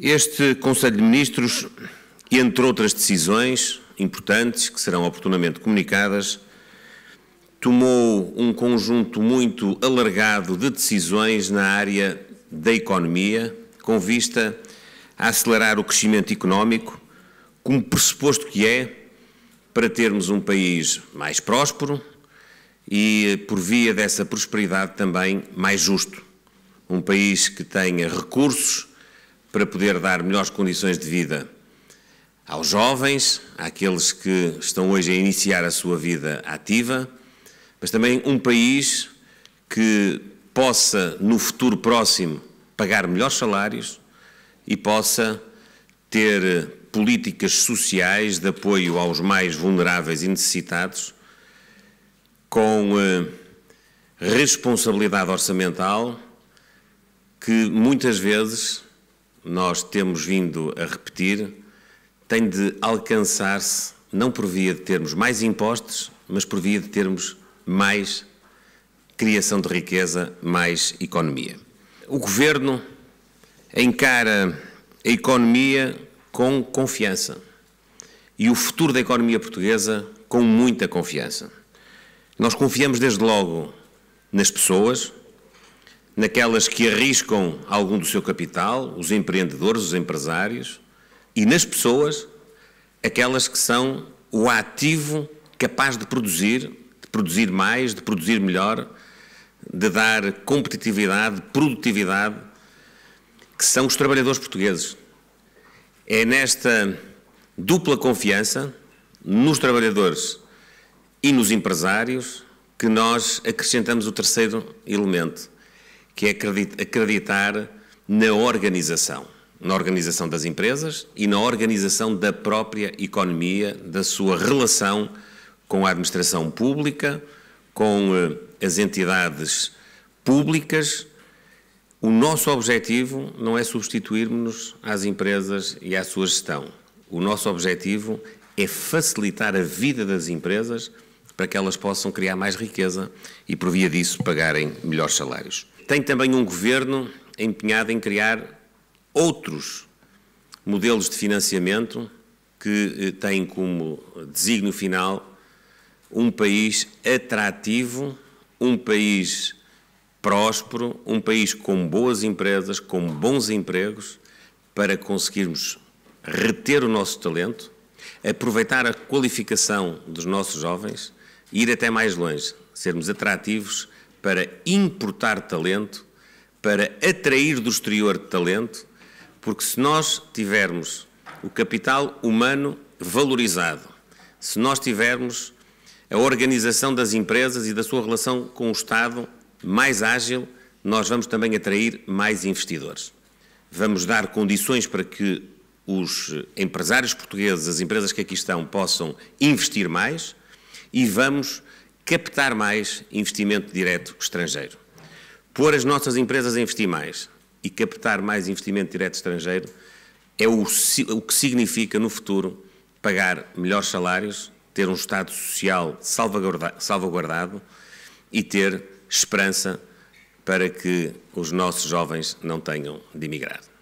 Este Conselho de Ministros, entre outras decisões importantes que serão oportunamente comunicadas, tomou um conjunto muito alargado de decisões na área da economia, com vista a acelerar o crescimento económico, como pressuposto que é para termos um país mais próspero e, por via dessa prosperidade, também mais justo. Um país que tenha recursos para poder dar melhores condições de vida aos jovens, àqueles que estão hoje a iniciar a sua vida ativa, mas também um país que possa, no futuro próximo, pagar melhores salários e possa ter políticas sociais de apoio aos mais vulneráveis e necessitados, com eh, responsabilidade orçamental, que muitas vezes nós temos vindo a repetir, tem de alcançar-se não por via de termos mais impostos, mas por via de termos mais criação de riqueza, mais economia. O governo encara a economia com confiança e o futuro da economia portuguesa com muita confiança. Nós confiamos desde logo nas pessoas, naquelas que arriscam algum do seu capital, os empreendedores, os empresários, e nas pessoas, aquelas que são o ativo capaz de produzir, de produzir mais, de produzir melhor, de dar competitividade, produtividade, que são os trabalhadores portugueses. É nesta dupla confiança nos trabalhadores e nos empresários que nós acrescentamos o terceiro elemento, que é acreditar na organização, na organização das empresas e na organização da própria economia, da sua relação com a administração pública, com eh, as entidades públicas. O nosso objetivo não é substituirmos-nos às empresas e à sua gestão. O nosso objetivo é facilitar a vida das empresas para que elas possam criar mais riqueza e, por via disso, pagarem melhores salários. Tem também um governo empenhado em criar outros modelos de financiamento que eh, têm como desígnio final um país atrativo, um país próspero, um país com boas empresas, com bons empregos, para conseguirmos reter o nosso talento, aproveitar a qualificação dos nossos jovens e ir até mais longe, sermos atrativos para importar talento, para atrair do exterior talento, porque se nós tivermos o capital humano valorizado, se nós tivermos a organização das empresas e da sua relação com o Estado mais ágil, nós vamos também atrair mais investidores. Vamos dar condições para que os empresários portugueses, as empresas que aqui estão, possam investir mais e vamos captar mais investimento direto estrangeiro. Pôr as nossas empresas a investir mais e captar mais investimento direto estrangeiro é o, o que significa no futuro pagar melhores salários, ter um Estado social salvaguardado, salvaguardado e ter esperança para que os nossos jovens não tenham de emigrar.